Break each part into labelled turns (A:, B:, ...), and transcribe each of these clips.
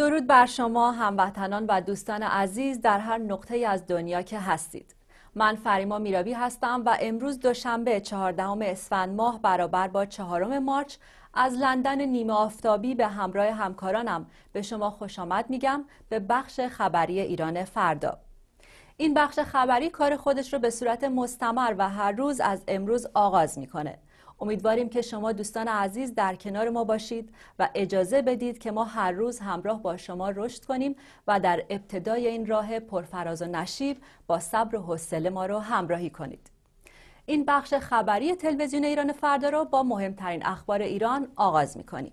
A: درود بر شما هموطنان و دوستان عزیز در هر نقطه از دنیا که هستید من فریما میرابی هستم و امروز دوشنبه چهاردهم اسفند ماه برابر با چهارم مارچ از لندن نیمه آفتابی به همراه همکارانم به شما خوش آمد میگم به بخش خبری ایران فردا این بخش خبری کار خودش رو به صورت مستمر و هر روز از امروز آغاز میکنه امیدواریم که شما دوستان عزیز در کنار ما باشید و اجازه بدید که ما هر روز همراه با شما رشد کنیم و در ابتدای این راه پرفراز و نشیب با صبر و حوصله ما رو همراهی کنید این بخش خبری تلویزیون ایران فردا را با مهمترین اخبار ایران آغاز می‌کنیم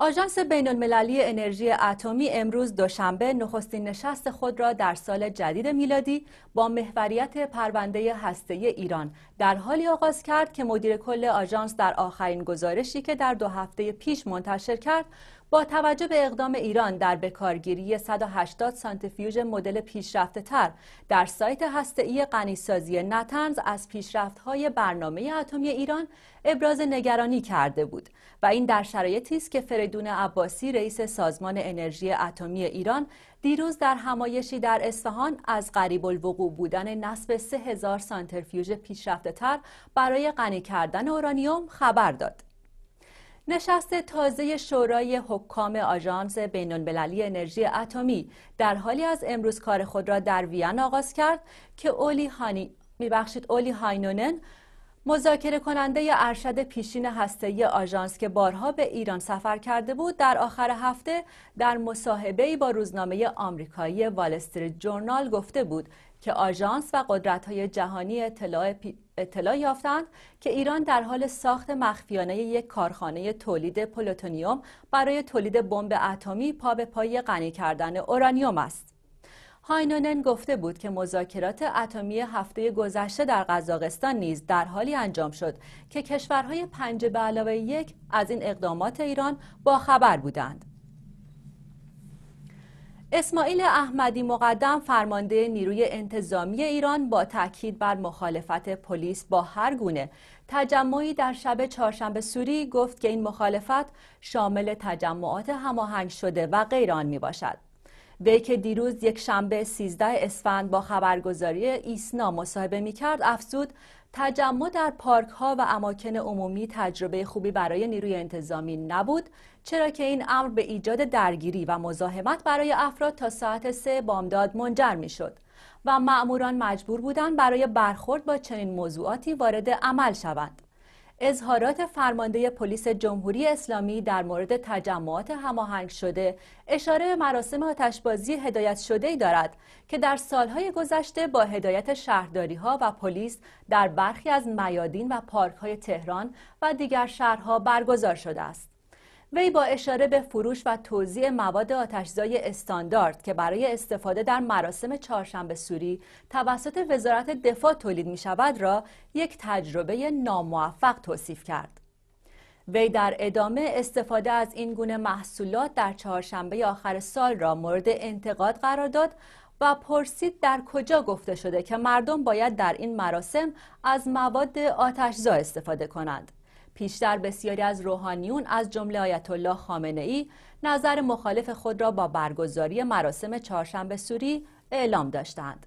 A: آژانس بین المللی انرژی اتمی امروز دوشنبه نخستین نشست خود را در سال جدید میلادی با محوریت پرونده هسته ایران در حالی آغاز کرد که مدیر کل آژانس در آخرین گزارشی که در دو هفته پیش منتشر کرد با توجه به اقدام ایران در بکارگیری 180 سانتریفیوژ مدل پیشرفته تر در سایت هسته‌ای غنیسازی نتنز از پیشرفت‌های برنامه اتمی ایران ابراز نگرانی کرده بود و این در شرایطی است که فریدون عباسی رئیس سازمان انرژی اتمی ایران دیروز در همایشی در اصفهان از قریب الوقوع بودن نصب 3000 سانتریفیوژ پیشرفته تر برای غنی کردن اورانیوم خبر داد. نشست تازه شورای حکام آژانس بین انرژی اتمی در حالی از امروز کار خود را در وین آغاز کرد که اولی هانی میبخشید اولی هاینونن مذاکره کننده ارشد پیشین ای آژانس که بارها به ایران سفر کرده بود در آخر هفته در مصاحبه‌ای با روزنامه آمریکایی والستریت جورنال گفته بود که آژانس و های جهانی اطلاع, یافتند که ایران در حال ساخت مخفیانه یک کارخانه تولید پلوتونیوم برای تولید بمب اتمی پا به پای غنی کردن اورانیوم است. هاینونن گفته بود که مذاکرات اتمی هفته گذشته در قزاقستان نیز در حالی انجام شد که کشورهای پنج به علاوه یک از این اقدامات ایران با خبر بودند. اسماعیل احمدی مقدم فرمانده نیروی انتظامی ایران با تاکید بر مخالفت پلیس با هر گونه تجمعی در شب چهارشنبه سوری گفت که این مخالفت شامل تجمعات هماهنگ شده و غیر آن می باشد. وی که دیروز یک شنبه 13 اسفند با خبرگزاری ایسنا مصاحبه می کرد افزود تجمع در پارک ها و اماکن عمومی تجربه خوبی برای نیروی انتظامی نبود چرا که این امر به ایجاد درگیری و مزاحمت برای افراد تا ساعت سه بامداد منجر می شد و معموران مجبور بودند برای برخورد با چنین موضوعاتی وارد عمل شوند. اظهارات فرمانده پلیس جمهوری اسلامی در مورد تجمعات هماهنگ شده اشاره به مراسم آتشبازی هدایت شده ای دارد که در سالهای گذشته با هدایت شهرداری ها و پلیس در برخی از میادین و پارک های تهران و دیگر شهرها برگزار شده است. وی با اشاره به فروش و توزیع مواد آتشزای استاندارد که برای استفاده در مراسم چهارشنبه سوری توسط وزارت دفاع تولید می شود را یک تجربه ناموفق توصیف کرد. وی در ادامه استفاده از این گونه محصولات در چهارشنبه آخر سال را مورد انتقاد قرار داد و پرسید در کجا گفته شده که مردم باید در این مراسم از مواد آتشزا استفاده کنند. پیشتر بسیاری از روحانیون از جمله آیت الله خامنه ای نظر مخالف خود را با برگزاری مراسم چهارشنبه سوری اعلام داشتند.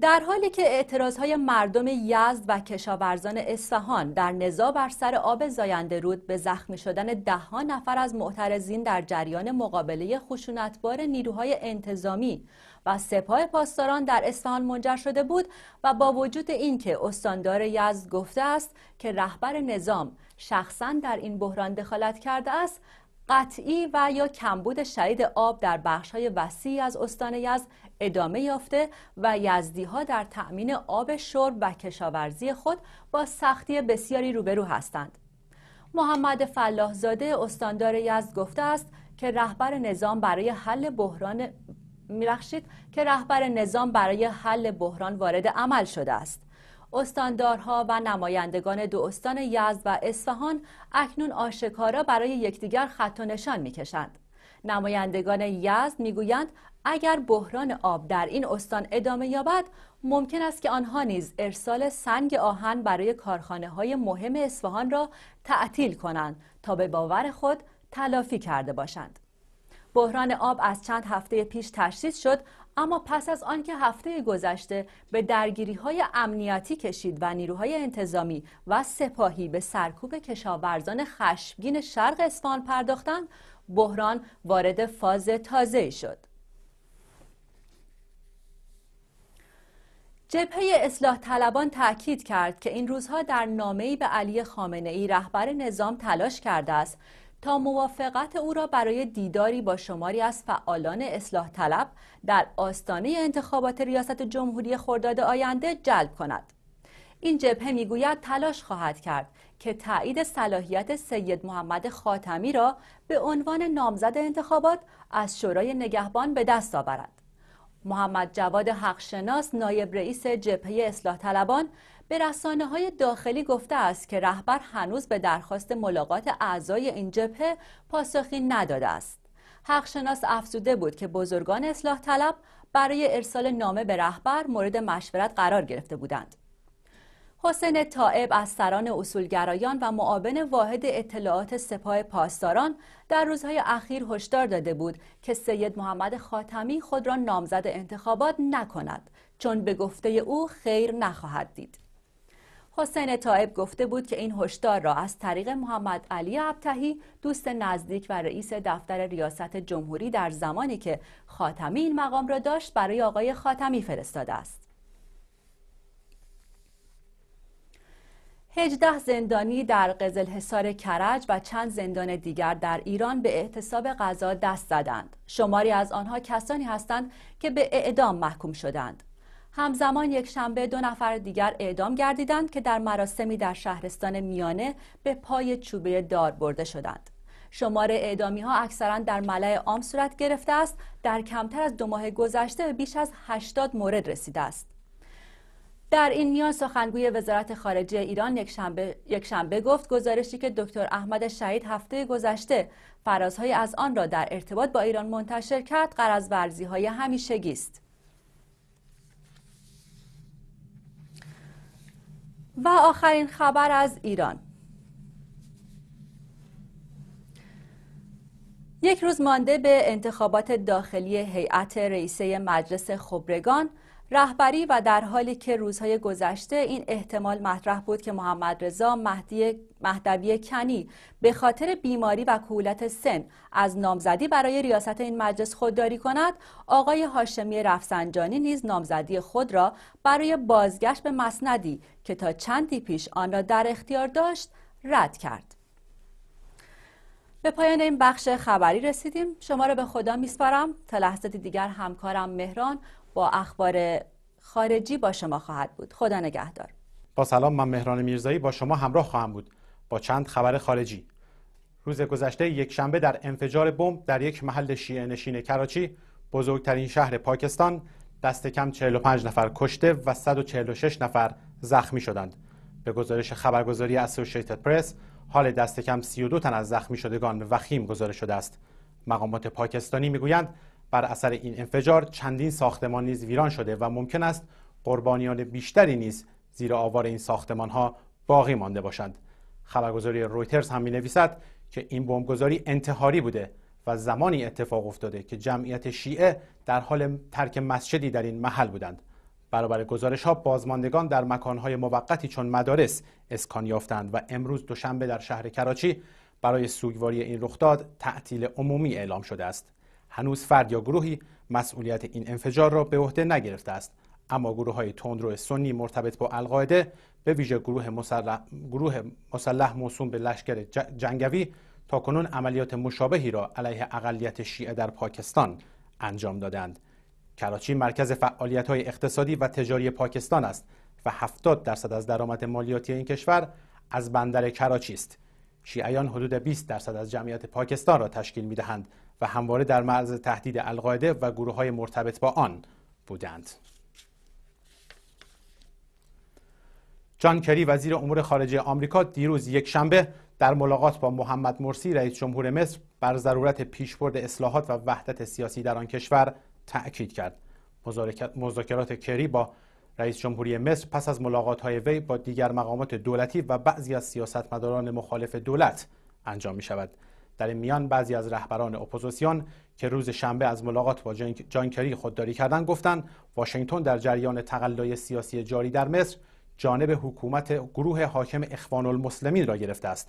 A: در حالی که اعتراض های مردم یزد و کشاورزان اصفهان در نزا بر سر آب زاینده رود به زخمی شدن ده ها نفر از معترضین در جریان مقابله خشونتبار نیروهای انتظامی و سپاه پاسداران در اصفهان منجر شده بود و با وجود اینکه استاندار یزد گفته است که رهبر نظام شخصا در این بحران دخالت کرده است قطعی و یا کمبود شدید آب در بخش های وسیعی از استان یزد ادامه یافته و یزدی ها در تأمین آب شرب و کشاورزی خود با سختی بسیاری روبرو هستند. محمد فلاحزاده استاندار یزد گفته است که رهبر نظام برای حل بحران میبخشید که رهبر نظام برای حل بحران وارد عمل شده است استاندارها و نمایندگان دو استان یزد و اصفهان اکنون آشکارا برای یکدیگر خط و نشان میکشند نمایندگان یزد میگویند اگر بحران آب در این استان ادامه یابد ممکن است که آنها نیز ارسال سنگ آهن برای کارخانه های مهم اصفهان را تعطیل کنند تا به باور خود تلافی کرده باشند بحران آب از چند هفته پیش تشدید شد اما پس از آنکه هفته گذشته به درگیری های امنیتی کشید و نیروهای انتظامی و سپاهی به سرکوب کشاورزان خشمگین شرق اصفهان پرداختند بحران وارد فاز تازه شد جبهه اصلاح طلبان تاکید کرد که این روزها در نامه‌ای به علی خامنه رهبر نظام تلاش کرده است تا موافقت او را برای دیداری با شماری از فعالان اصلاح طلب در آستانه انتخابات ریاست جمهوری خرداد آینده جلب کند. این جبهه میگوید تلاش خواهد کرد که تایید صلاحیت سید محمد خاتمی را به عنوان نامزد انتخابات از شورای نگهبان به دست آورد. محمد جواد حقشناس نایب رئیس جبهه اصلاح طلبان به رسانه های داخلی گفته است که رهبر هنوز به درخواست ملاقات اعضای این جبهه پاسخی نداده است. حقشناس افزوده بود که بزرگان اصلاح طلب برای ارسال نامه به رهبر مورد مشورت قرار گرفته بودند. حسین طائب از سران اصولگرایان و معاون واحد اطلاعات سپاه پاسداران در روزهای اخیر هشدار داده بود که سید محمد خاتمی خود را نامزد انتخابات نکند چون به گفته او خیر نخواهد دید. حسین طائب گفته بود که این هشدار را از طریق محمد علی ابتهی دوست نزدیک و رئیس دفتر ریاست جمهوری در زمانی که خاتمی این مقام را داشت برای آقای خاتمی فرستاده است. هجده زندانی در قزل حصار کرج و چند زندان دیگر در ایران به احتساب قضا دست زدند. شماری از آنها کسانی هستند که به اعدام محکوم شدند. همزمان یک شنبه دو نفر دیگر اعدام گردیدند که در مراسمی در شهرستان میانه به پای چوبه دار برده شدند. شمار اعدامی ها اکثرا در ملع عام صورت گرفته است در کمتر از دو ماه گذشته به بیش از 80 مورد رسیده است در این میان سخنگوی وزارت خارجه ایران یک شنبه،, یک شنبه گفت گزارشی که دکتر احمد شهید هفته گذشته فرازهای از آن را در ارتباط با ایران منتشر کرد قرض ورزی همیشگی است و آخرین خبر از ایران یک روز مانده به انتخابات داخلی هیئت رئیسه مجلس خبرگان رهبری و در حالی که روزهای گذشته این احتمال مطرح بود که محمد رضا مهدی مهدوی کنی به خاطر بیماری و کهولت سن از نامزدی برای ریاست این مجلس خودداری کند آقای هاشمی رفسنجانی نیز نامزدی خود را برای بازگشت به مسندی که تا چندی پیش آن را در اختیار داشت رد کرد به پایان این بخش خبری رسیدیم شما را به خدا میسپارم تا لحظه دیگر همکارم مهران با اخبار خارجی با شما خواهد بود خدا نگهدار
B: با سلام من مهران میرزایی با شما همراه خواهم بود با چند خبر خارجی روز گذشته یک شنبه در انفجار بمب در یک محل شیعه نشین کراچی بزرگترین شهر پاکستان دست کم 45 نفر کشته و 146 نفر زخمی شدند به گزارش خبرگزاری اسوشیتد پرس حال دست کم 32 تن از زخمی شدگان وخیم گزارش شده است مقامات پاکستانی میگویند بر اثر این انفجار چندین ساختمان نیز ویران شده و ممکن است قربانیان بیشتری نیز زیر آوار این ساختمان ها باقی مانده باشند خبرگزاری رویترز هم می نویسد که این بمبگذاری انتحاری بوده و زمانی اتفاق افتاده که جمعیت شیعه در حال ترک مسجدی در این محل بودند برابر گزارش ها بازماندگان در مکانهای موقتی چون مدارس اسکان یافتند و امروز دوشنبه در شهر کراچی برای سوگواری این رخداد تعطیل عمومی اعلام شده است هنوز فرد یا گروهی مسئولیت این انفجار را به عهده نگرفته است اما گروه های تندرو سنی مرتبط با القاعده به ویژه گروه مسلح, گروه مسلح موسوم به لشکر جنگوی تا کنون عملیات مشابهی را علیه اقلیت شیعه در پاکستان انجام دادند کراچی مرکز فعالیت های اقتصادی و تجاری پاکستان است و 70 درصد از درآمد مالیاتی این کشور از بندر کراچی است شیعیان حدود 20 درصد از جمعیت پاکستان را تشکیل می و همواره در معرض تهدید القاعده و گروه های مرتبط با آن بودند. جان کری وزیر امور خارجه آمریکا دیروز یک شنبه در ملاقات با محمد مرسی رئیس جمهور مصر بر ضرورت پیشبرد اصلاحات و وحدت سیاسی در آن کشور تأکید کرد. مذاکرات کری با رئیس جمهوری مصر پس از ملاقات های وی با دیگر مقامات دولتی و بعضی از سیاستمداران مخالف دولت انجام می شود. در میان بعضی از رهبران اپوزیسیون که روز شنبه از ملاقات با جان کری خودداری کردند گفتند واشنگتن در جریان تقلای سیاسی جاری در مصر جانب حکومت گروه حاکم اخوان المسلمین را گرفته است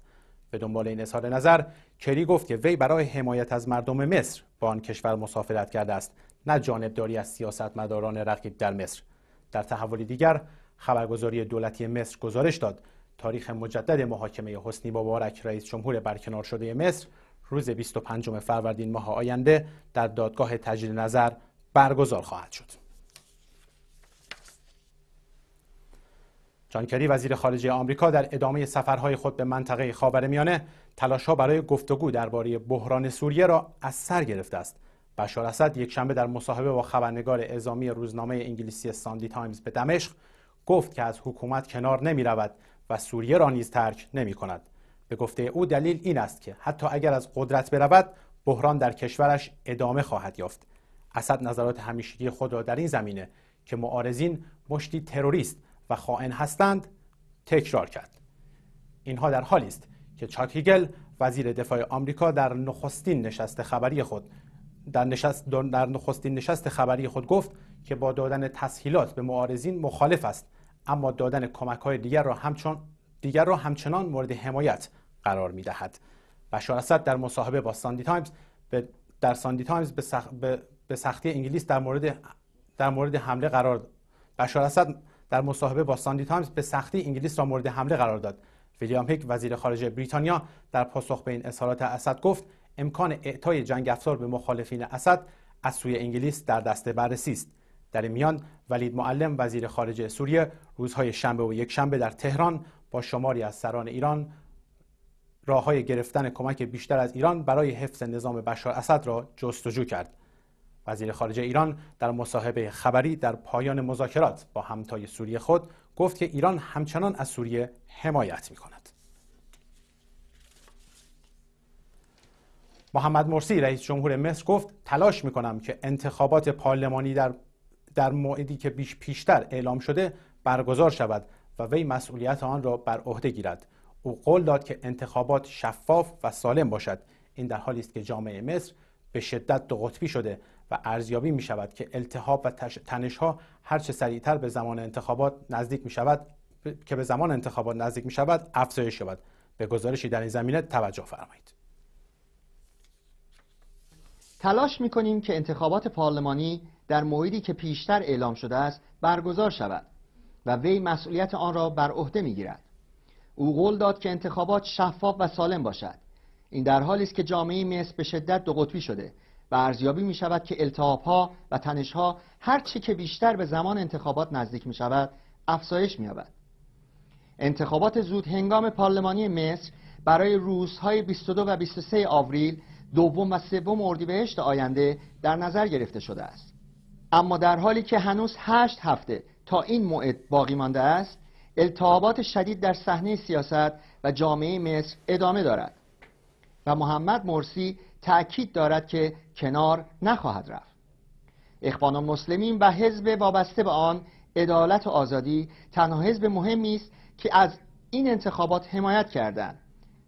B: به دنبال این اظهار نظر کری گفت که وی برای حمایت از مردم مصر با آن کشور مسافرت کرده است نه جانبداری از سیاستمداران رقیب در مصر در تحولی دیگر خبرگزاری دولتی مصر گزارش داد تاریخ مجدد محاکمه حسنی مبارک رئیس جمهور برکنار شده مصر روز 25 فروردین ماه آینده در دادگاه تجدید نظر برگزار خواهد شد. جان کری وزیر خارجه آمریکا در ادامه سفرهای خود به منطقه خاورمیانه تلاشها برای گفتگو درباره بحران سوریه را از سر گرفته است. بشار اسد یکشنبه در مصاحبه با خبرنگار اعزامی روزنامه انگلیسی ساندی تایمز به دمشق گفت که از حکومت کنار نمی و سوریه را نیز ترک نمی کند. به گفته او دلیل این است که حتی اگر از قدرت برود بحران در کشورش ادامه خواهد یافت اسد نظرات همیشگی خود را در این زمینه که معارضین مشتی تروریست و خائن هستند تکرار کرد اینها در حالی است که چاک هیگل وزیر دفاع آمریکا در نخستین نشست خبری خود در, نشست در نخستین نشست خبری خود گفت که با دادن تسهیلات به معارضین مخالف است اما دادن کمک های دیگر را دیگر را همچنان مورد حمایت قرار می دهد بشار اسد در مصاحبه با ساندی تایمز به در ساندی تایمز به, به... سختی انگلیس در مورد در مورد حمله قرار بشار اسد در مصاحبه با ساندی تایمز به سختی انگلیس را مورد حمله قرار داد ویلیام هیک وزیر خارجه بریتانیا در پاسخ به این اظهارات اسد گفت امکان اعطای جنگ افزار به مخالفین اسد از سوی انگلیس در دست بررسی است در این میان ولید معلم وزیر خارجه سوریه روزهای شنبه و یک شنبه در تهران با شماری از سران ایران راه های گرفتن کمک بیشتر از ایران برای حفظ نظام بشار اسد را جستجو کرد. وزیر خارجه ایران در مصاحبه خبری در پایان مذاکرات با همتای سوریه خود گفت که ایران همچنان از سوریه حمایت می کند. محمد مرسی رئیس جمهور مصر گفت تلاش می کنم که انتخابات پارلمانی در در موعدی که بیش پیشتر اعلام شده برگزار شود و وی مسئولیت آن را بر عهده گیرد او قول داد که انتخابات شفاف و سالم باشد این در حالی است که جامعه مصر به شدت دو قطبی شده و ارزیابی می شود که التهاب و تنش ها هر چه سریعتر به زمان انتخابات نزدیک می شود که به زمان انتخابات نزدیک می شود افزایش شود به گزارشی در این زمینه توجه فرمایید
C: تلاش می کنیم که انتخابات پارلمانی در موعدی که پیشتر اعلام شده است برگزار شود و وی مسئولیت آن را بر عهده می گیرد او قول داد که انتخابات شفاف و سالم باشد این در حالی است که جامعه مصر به شدت دو قطبی شده و ارزیابی می شود که ها و تنشها هر چه که بیشتر به زمان انتخابات نزدیک می شود افزایش می یابد انتخابات زود هنگام پارلمانی مصر برای روزهای 22 و 23 آوریل دوم و سوم اردیبهشت آینده در نظر گرفته شده است اما در حالی که هنوز هشت هفته تا این موعد باقی مانده است التهابات شدید در صحنه سیاست و جامعه مصر ادامه دارد و محمد مرسی تأکید دارد که کنار نخواهد رفت اخوان مسلمین و حزب وابسته به آن عدالت و آزادی تنها حزب مهمی است که از این انتخابات حمایت کردند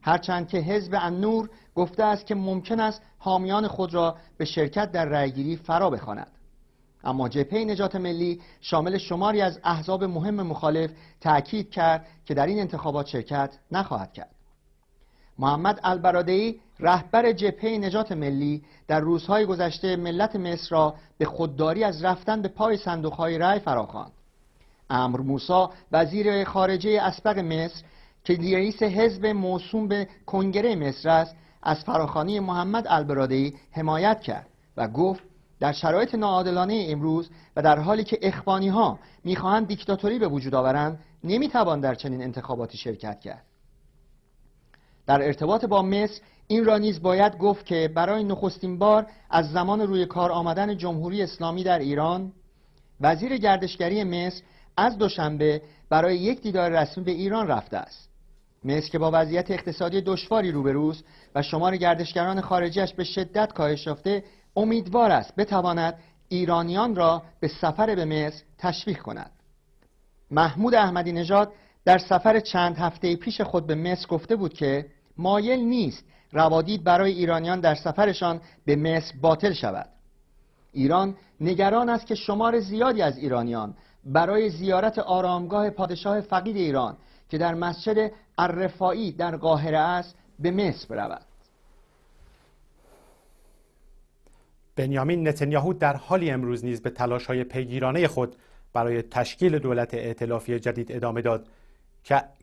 C: هرچند که حزب النور گفته است که ممکن است حامیان خود را به شرکت در رأیگیری فرا بخواند اما جبهه نجات ملی شامل شماری از احزاب مهم مخالف تاکید کرد که در این انتخابات شرکت نخواهد کرد محمد البرادعی رهبر جبهه نجات ملی در روزهای گذشته ملت مصر را به خودداری از رفتن به پای صندوقهای رأی فراخواند امر موسا وزیر خارجه اسبق مصر که رئیس حزب موسوم به کنگره مصر است از فراخانی محمد البرادعی حمایت کرد و گفت در شرایط ناعادلانه امروز و در حالی که اخوانی ها میخواهند دیکتاتوری به وجود آورند نمیتوان در چنین انتخاباتی شرکت کرد در ارتباط با مصر این را نیز باید گفت که برای نخستین بار از زمان روی کار آمدن جمهوری اسلامی در ایران وزیر گردشگری مصر از دوشنبه برای یک دیدار رسمی به ایران رفته است مصر که با وضعیت اقتصادی دشواری روبروست و شمار گردشگران خارجیش به شدت کاهش یافته امیدوار است بتواند ایرانیان را به سفر به مصر تشویق کند محمود احمدی نژاد در سفر چند هفته پیش خود به مصر گفته بود که مایل نیست روادید برای ایرانیان در سفرشان به مصر باطل شود ایران نگران است که شمار زیادی از ایرانیان برای زیارت آرامگاه پادشاه فقید ایران که در مسجد الرفایی در قاهره است به مصر برود
B: بنیامین نتنیاهو در حالی امروز نیز به تلاش های پیگیرانه خود برای تشکیل دولت ائتلافی جدید ادامه داد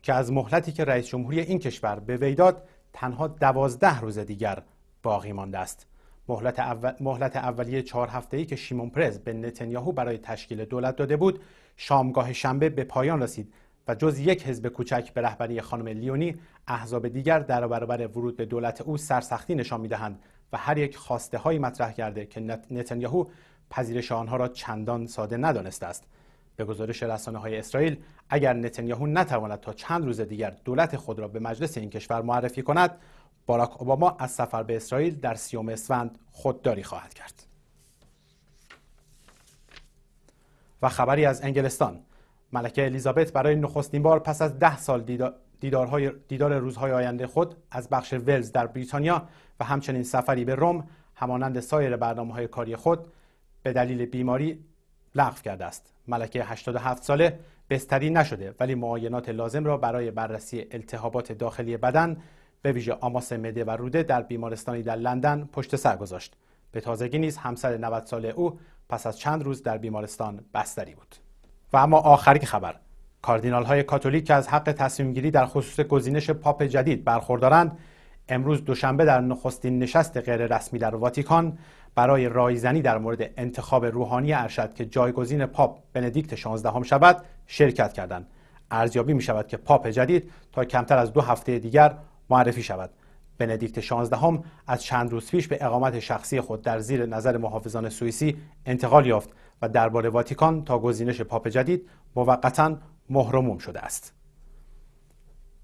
B: که از مهلتی که رئیس جمهوری این کشور به وی داد تنها دوازده روز دیگر باقی مانده است مهلت, اول... مهلت اولیه چهار هفته‌ای که شیمون پرز به نتنیاهو برای تشکیل دولت داده بود شامگاه شنبه به پایان رسید و جز یک حزب کوچک به رهبری خانم لیونی احزاب دیگر در برابر ورود به دولت او سرسختی نشان میدهند و هر یک خواسته هایی مطرح کرده که نتانیاهو پذیرش آنها را چندان ساده ندانسته است به گزارش رسانه های اسرائیل اگر نتانیاهو نتواند تا چند روز دیگر دولت خود را به مجلس این کشور معرفی کند باراک اوباما از سفر به اسرائیل در سیوم اسفند خودداری خواهد کرد و خبری از انگلستان ملکه الیزابت برای نخستین بار پس از ده سال, دید. دیدارهای دیدار روزهای آینده خود از بخش ولز در بریتانیا و همچنین سفری به روم همانند سایر برنامه های کاری خود به دلیل بیماری لغو کرده است ملکه 87 ساله بستری نشده ولی معاینات لازم را برای بررسی التهابات داخلی بدن به ویژه آماس مده و روده در بیمارستانی در لندن پشت سر گذاشت به تازگی نیز همسر 90 ساله او پس از چند روز در بیمارستان بستری بود و اما که خبر کاردینال های کاتولیک که از حق گیری در خصوص گزینش پاپ جدید برخوردارند امروز دوشنبه در نخستین نشست غیر رسمی در واتیکان برای رایزنی در مورد انتخاب روحانی ارشد که جایگزین پاپ بندیکت 16 هم شود شرکت کردند ارزیابی می شود که پاپ جدید تا کمتر از دو هفته دیگر معرفی شود بندیکت 16 هم از چند روز پیش به اقامت شخصی خود در زیر نظر محافظان سوئیسی انتقال یافت و درباره واتیکان تا گزینش پاپ جدید موقتا مهرموم شده است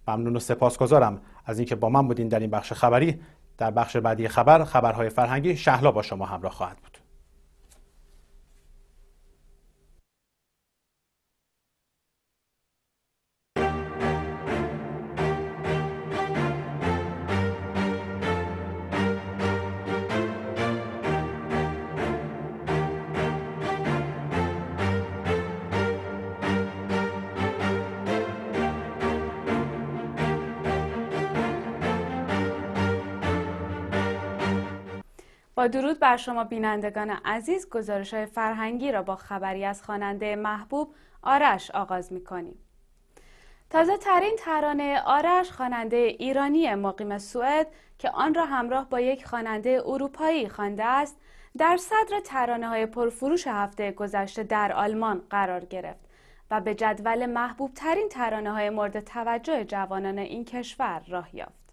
B: ممنون و سپاسگزارم از اینکه با من بودین در این بخش خبری در بخش بعدی خبر خبرهای فرهنگی شهلا با شما همراه خواهد بود
D: با درود بر شما بینندگان عزیز گزارش های فرهنگی را با خبری از خواننده محبوب آرش آغاز می کنیم. تازه ترین ترانه آرش خواننده ایرانی مقیم سوئد که آن را همراه با یک خواننده اروپایی خوانده است در صدر ترانه های پرفروش هفته گذشته در آلمان قرار گرفت و به جدول محبوب ترین ترانه های مورد توجه جوانان این کشور راه یافت.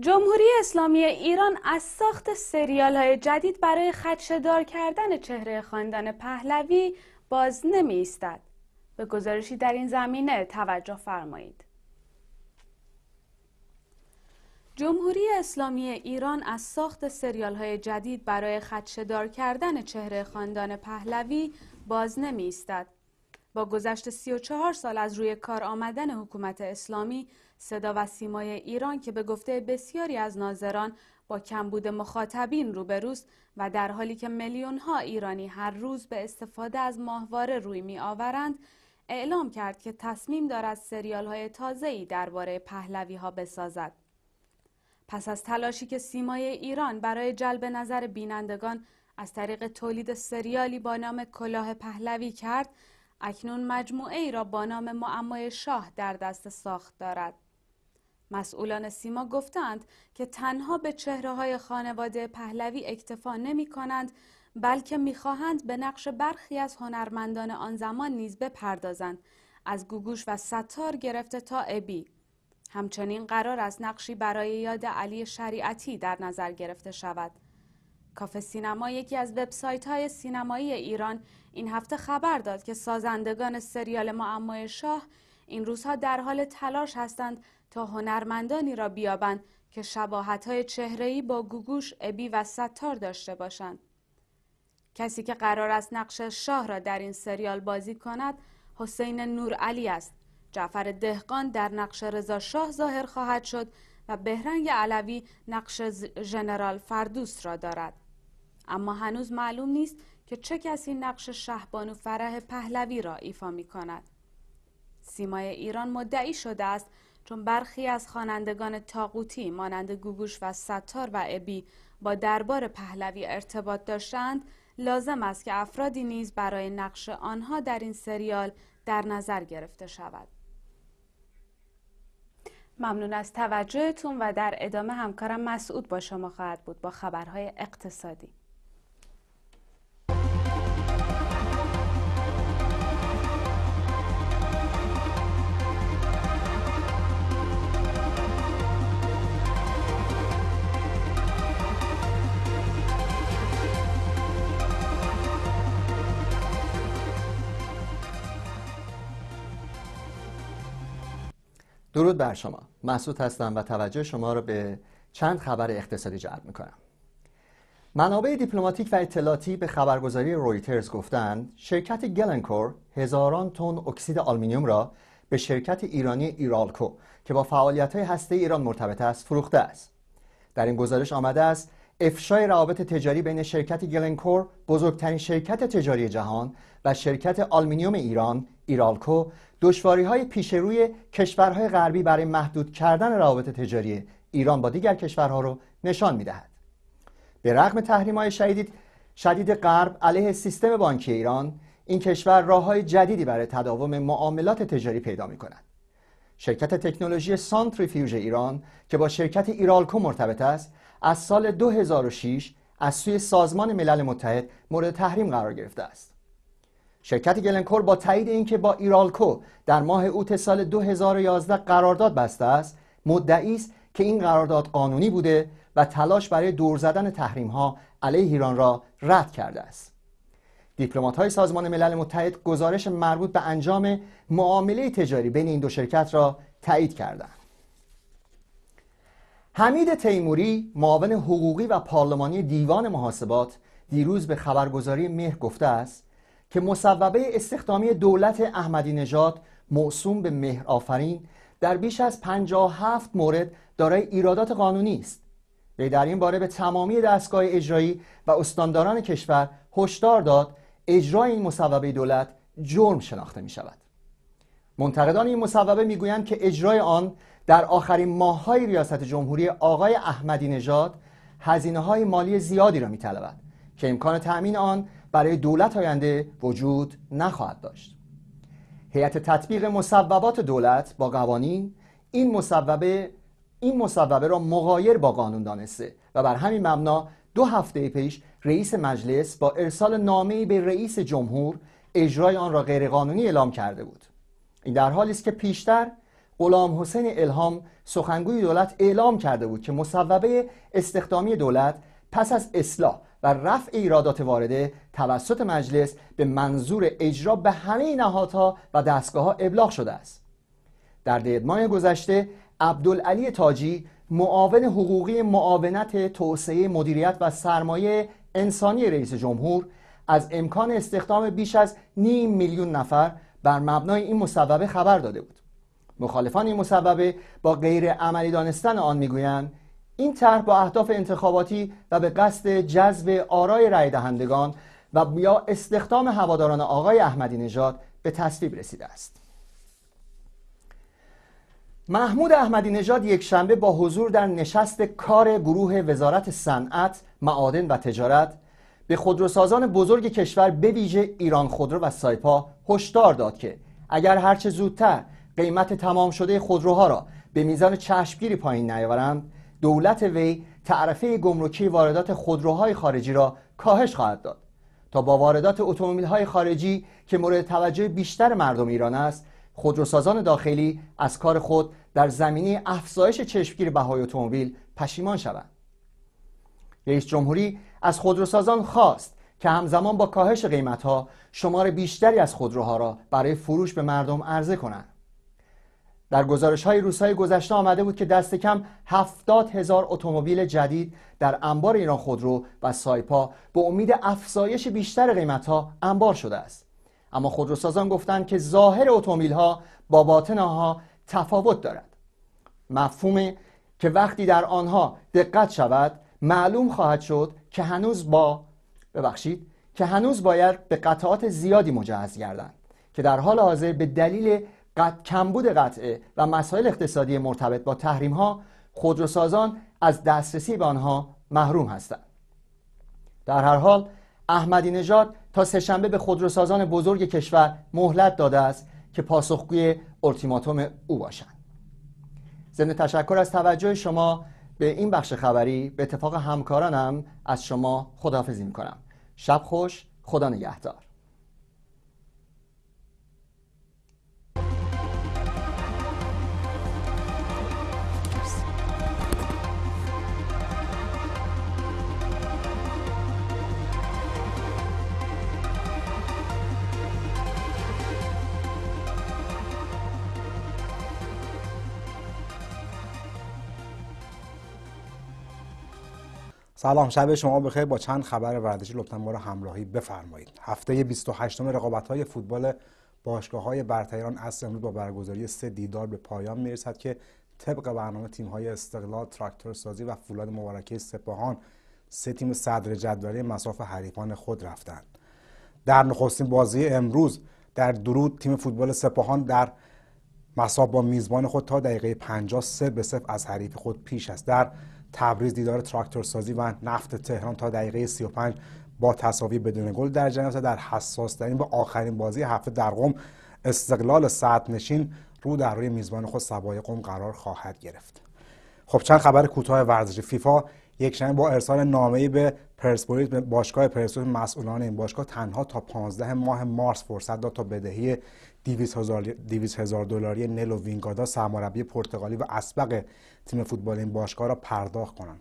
D: جمهوری اسلامی ایران از ساخت سریال های جدید برای خدشدار کردن چهره خاندان پهلوی باز نمی استد. به گزارشی در این زمینه توجه فرمایید. جمهوری اسلامی ایران از ساخت سریال های جدید برای خدشدار کردن چهره خاندان پهلوی باز نمی استد. با گذشت 34 سال از روی کار آمدن حکومت اسلامی صدا و سیمای ایران که به گفته بسیاری از ناظران با کمبود مخاطبین روبروست و در حالی که میلیون ها ایرانی هر روز به استفاده از ماهواره روی می آورند اعلام کرد که تصمیم دارد سریال های ای درباره پهلوی ها بسازد. پس از تلاشی که سیمای ایران برای جلب نظر بینندگان از طریق تولید سریالی با نام کلاه پهلوی کرد، اکنون مجموعه ای را با نام معمای شاه در دست ساخت دارد. مسئولان سیما گفتند که تنها به چهره های خانواده پهلوی اکتفا نمی کنند بلکه میخواهند به نقش برخی از هنرمندان آن زمان نیز بپردازند از گوگوش و ستار گرفته تا ابی همچنین قرار است نقشی برای یاد علی شریعتی در نظر گرفته شود کافه سینما یکی از وبسایت های سینمایی ایران این هفته خبر داد که سازندگان سریال معمای شاه این روزها در حال تلاش هستند تا هنرمندانی را بیابند که شباهت‌های چهره‌ای با گوگوش، ابی و ستار داشته باشند. کسی که قرار است نقش شاه را در این سریال بازی کند، حسین علی است. جعفر دهقان در نقش رضا شاه ظاهر خواهد شد و بهرنگ علوی نقش ژنرال فردوس را دارد. اما هنوز معلوم نیست که چه کسی نقش شهبانو فرح پهلوی را ایفا می کند. سیمای ایران مدعی شده است چون برخی از خوانندگان تاقوتی مانند گوگوش و ستار و ابی با دربار پهلوی ارتباط داشتند لازم است که افرادی نیز برای نقش آنها در این سریال در نظر گرفته شود ممنون از توجهتون و در ادامه همکارم مسعود با شما خواهد بود با خبرهای اقتصادی
C: درود بر شما مسعود هستم و توجه شما را به چند خبر اقتصادی جلب میکنم منابع دیپلماتیک و اطلاعاتی به خبرگزاری رویترز گفتند شرکت گلنکور هزاران تن اکسید آلمینیوم را به شرکت ایرانی ایرالکو که با فعالیت های هسته ایران مرتبط است فروخته است در این گزارش آمده است افشای روابط تجاری بین شرکت گلنکور بزرگترین شرکت تجاری جهان و شرکت آلمینیوم ایران ایرالکو دشواری های پیش روی کشورهای غربی برای محدود کردن روابط تجاری ایران با دیگر کشورها رو نشان میدهد به رغم تحریم های شدید شدید غرب علیه سیستم بانکی ایران این کشور راه جدیدی برای تداوم معاملات تجاری پیدا می کند. شرکت تکنولوژی سانتریفیوژ ایران که با شرکت ایرالکو مرتبط است از سال 2006 از سوی سازمان ملل متحد مورد تحریم قرار گرفته است. شرکت گلنکور با تایید اینکه با ایرالکو در ماه اوت سال 2011 قرارداد بسته است، مدعی است که این قرارداد قانونی بوده و تلاش برای دور زدن تحریم ها علیه ایران را رد کرده است. دیپلمات های سازمان ملل متحد گزارش مربوط به انجام معامله تجاری بین این دو شرکت را تایید کردند. حمید تیموری معاون حقوقی و پارلمانی دیوان محاسبات دیروز به خبرگزاری مهر گفته است که مصوبه استخدامی دولت احمدی نژاد موسوم به مهر آفرین در بیش از 57 مورد دارای ایرادات قانونی است وی در این باره به تمامی دستگاه اجرایی و استانداران کشور هشدار داد اجرای این مصوبه دولت جرم شناخته می شود منتقدان این مصوبه میگویند که اجرای آن در آخرین ماههای ریاست جمهوری آقای احمدی نژاد هزینه های مالی زیادی را طلبد که امکان تأمین آن برای دولت آینده وجود نخواهد داشت هیئت تطبیق مصوبات دولت با قوانین این مصوبه این مصوبه را مغایر با قانون دانسته و بر همین مبنا دو هفته پیش رئیس مجلس با ارسال نامه‌ای به رئیس جمهور اجرای آن را غیرقانونی اعلام کرده بود این در حالی است که پیشتر غلام حسین الهام سخنگوی دولت اعلام کرده بود که مصوبه استخدامی دولت پس از اصلاح و رفع ایرادات وارده توسط مجلس به منظور اجرا به همه نهادها و دستگاه ها ابلاغ شده است در دیدمان گذشته عبدالعلی تاجی معاون حقوقی معاونت توسعه مدیریت و سرمایه انسانی رئیس جمهور از امکان استخدام بیش از نیم میلیون نفر بر مبنای این مصوبه خبر داده بود مخالفان این با غیر عملی دانستن آن میگویند این طرح با اهداف انتخاباتی و به قصد جذب آرای رای دهندگان و یا استخدام هواداران آقای احمدی نژاد به تصویب رسیده است محمود احمدی نژاد یک شنبه با حضور در نشست کار گروه وزارت صنعت، معادن و تجارت به خودروسازان بزرگ کشور به ویژه ایران خودرو و سایپا هشدار داد که اگر هرچه زودتر قیمت تمام شده خودروها را به میزان چشمگیری پایین نیاورند دولت وی تعرفه گمرکی واردات خودروهای خارجی را کاهش خواهد داد تا با واردات های خارجی که مورد توجه بیشتر مردم ایران است خودروسازان داخلی از کار خود در زمینه افزایش چشمگیر بهای اتومبیل پشیمان شوند رئیس جمهوری از خودروسازان خواست که همزمان با کاهش قیمتها شمار بیشتری از خودروها را برای فروش به مردم عرضه کنند در گزارش های روزهای گذشته آمده بود که دست کم 70 هزار اتومبیل جدید در انبار ایران خودرو و سایپا به امید افزایش بیشتر قیمت ها انبار شده است اما خودروسازان گفتند که ظاهر اتومبیل ها با باطن آنها تفاوت دارد مفهوم که وقتی در آنها دقت شود معلوم خواهد شد که هنوز با ببخشید که هنوز باید به قطعات زیادی مجهز گردند که در حال حاضر به دلیل کمبود قطعه و مسائل اقتصادی مرتبط با تحریم ها خودروسازان از دسترسی به آنها محروم هستند در هر حال احمدی نژاد تا سهشنبه به خودروسازان بزرگ کشور مهلت داده است که پاسخگوی ارتیماتوم او باشند ضمن تشکر از توجه شما به این بخش خبری به اتفاق همکارانم از شما خداحافظی میکنم شب خوش خدا نگهدار
E: سلام شب شما بخیر با چند خبر ورزشی لطفا ما را همراهی بفرمایید هفته 28 رقابت های فوتبال باشگاه های برتران از امروز با برگزاری سه دیدار به پایان میرسد که طبق برنامه تیم های استقلال تراکتور سازی و فولاد مبارکه سپاهان سه تیم صدر جدولی مساف حریفان خود رفتند در نخستین بازی امروز در درود تیم فوتبال سپاهان در مساف با میزبان خود تا دقیقه سه به صفر از حریف خود پیش است در تبریز دیدار سازی و نفت تهران تا دقیقه 35 با تصاوی بدون گل در جریان در حساس ترین و آخرین بازی هفته در قم استقلال ساعت نشین رو در روی میزبان خود سبای قم قرار خواهد گرفت خب چند خبر کوتاه ورزشی فیفا شنبه با ارسال نامه‌ای به پرسپولیس به باشگاه پرسپولیس مسئولان این باشگاه تنها تا 15 ماه مارس فرصت داد تا بدهی 200 هزار دلاری نلو وینگادا سرمربی پرتغالی و اسبق تیم فوتبال این باشگاه را پرداخت کنند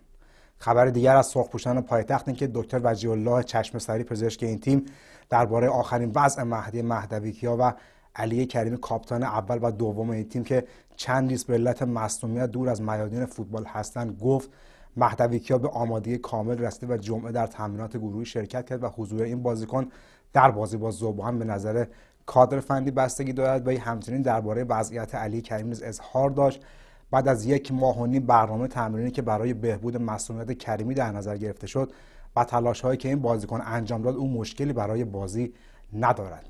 E: خبر دیگر از سرخپوشان پایتخت این که دکتر وجی الله سری پزشک این تیم درباره آخرین وضع مهدی مهدوی کیا و علی کریمی کاپتان اول و دوم این تیم که چند ریس به علت مصونیت دور از میادین فوتبال هستند گفت ها به آمادگی کامل رسیده و جمعه در تمرینات گروهی شرکت کرد و حضور این بازیکن در بازی با زبان به نظر کادر فنی بستگی دارد و همچنین درباره وضعیت علی کریم نیز اظهار داشت بعد از یک ماه و نیم برنامه تمرینی که برای بهبود مسئولیت کریمی در نظر گرفته شد و تلاش هایی که این بازیکن انجام داد او مشکلی برای بازی ندارد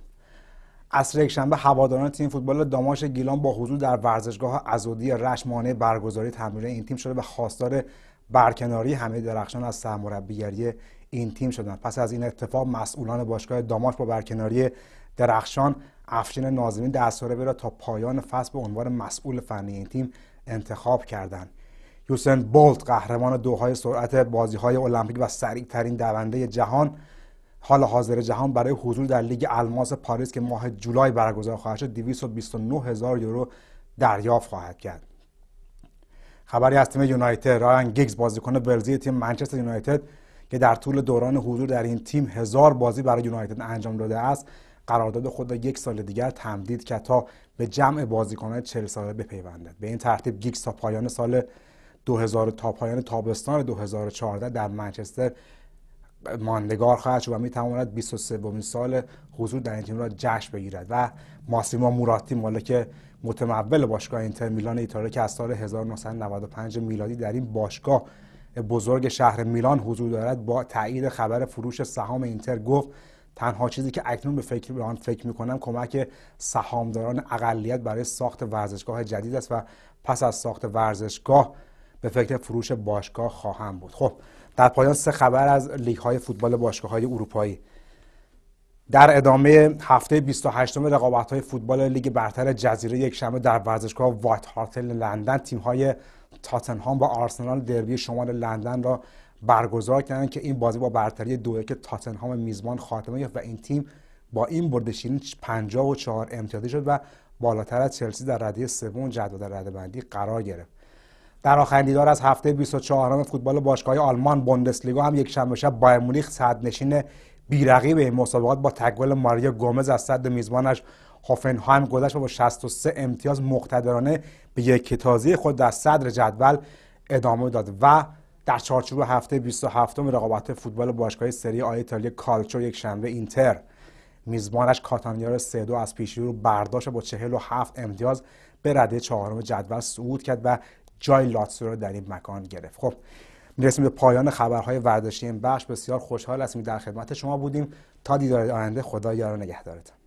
E: عصر یکشنبه هواداران تیم فوتبال داماش گیلان با حضور در ورزشگاه ازودی رشمانه برگزاری تمرین این تیم شده و خواستار برکناری همه درخشان از سرمربیگری این تیم شدند پس از این اتفاق مسئولان باشگاه داماش با برکناری درخشان افشین نازمین دستوره را تا پایان فصل به عنوان مسئول فنی این تیم انتخاب کردند یوسن بولت قهرمان دوهای سرعت بازی های المپیک و سریع ترین دونده جهان حال حاضر جهان برای حضور در لیگ الماس پاریس که ماه جولای برگزار خواهد شد 229 هزار یورو دریافت خواهد کرد خبری از تیم یونایتد رایان گیگز بازیکن بلژیک تیم منچستر یونایتد که در طول دوران حضور در این تیم هزار بازی برای یونایتد انجام داده است قرارداد خود را یک سال دیگر تمدید کرد تا به جمع بازیکنان 40 ساله بپیوندد به این ترتیب گیگز تا پایان سال 2000 تا پایان تابستان 2014 در منچستر ماندگار خواهد شد و می تواند 23 سال حضور در این تیم را جشن بگیرد و ماسیما موراتی مالک متمول باشگاه اینتر میلان ایتالیا که از سال 1995 میلادی در این باشگاه بزرگ شهر میلان حضور دارد با تایید خبر فروش سهام اینتر گفت تنها چیزی که اکنون به فکر به آن فکر میکنم کمک سهامداران اقلیت برای ساخت ورزشگاه جدید است و پس از ساخت ورزشگاه به فکر فروش باشگاه خواهم بود خب در پایان سه خبر از لیگ های فوتبال باشگاه های اروپایی در ادامه هفته 28 رقابت های فوتبال لیگ برتر جزیره یک یکشنبه در ورزشگاه وایت هارتل لندن تیم های تاتنهام و آرسنال دربی شمال لندن را برگزار کردند که این بازی با برتری دو که تاتنهام میزبان خاتمه یافت و این تیم با این برد شیرین 54 امتیازی شد و بالاتر از چلسی در رده سوم جدول رده بندی قرار گرفت در آخرین دیدار از هفته 24 فوتبال باشگاه آلمان بوندسلیگا هم یک شنبه شب بایر مونیخ صدرنشین بیرقیب این مسابقات با تگل ماریا گومز از صد میزبانش هوفنهایم گذشت و با 63 امتیاز مقتدرانه به یک تازی خود در صدر جدول ادامه داد و در چارچوب هفته 27 رقابت فوتبال باشگاه سری آ ایتالیا کالچو یک شنبه اینتر میزبانش کاتانیا را 3 دو از پیشی رو برداشت و با 47 امتیاز به رده چهارم جدول صعود کرد و جای لاتسو را در این مکان گرفت خب میرسیم به پایان خبرهای ورزشی این بخش بسیار خوشحال هستیم در خدمت شما بودیم تا دیدار آینده خدا یار نگهدارتان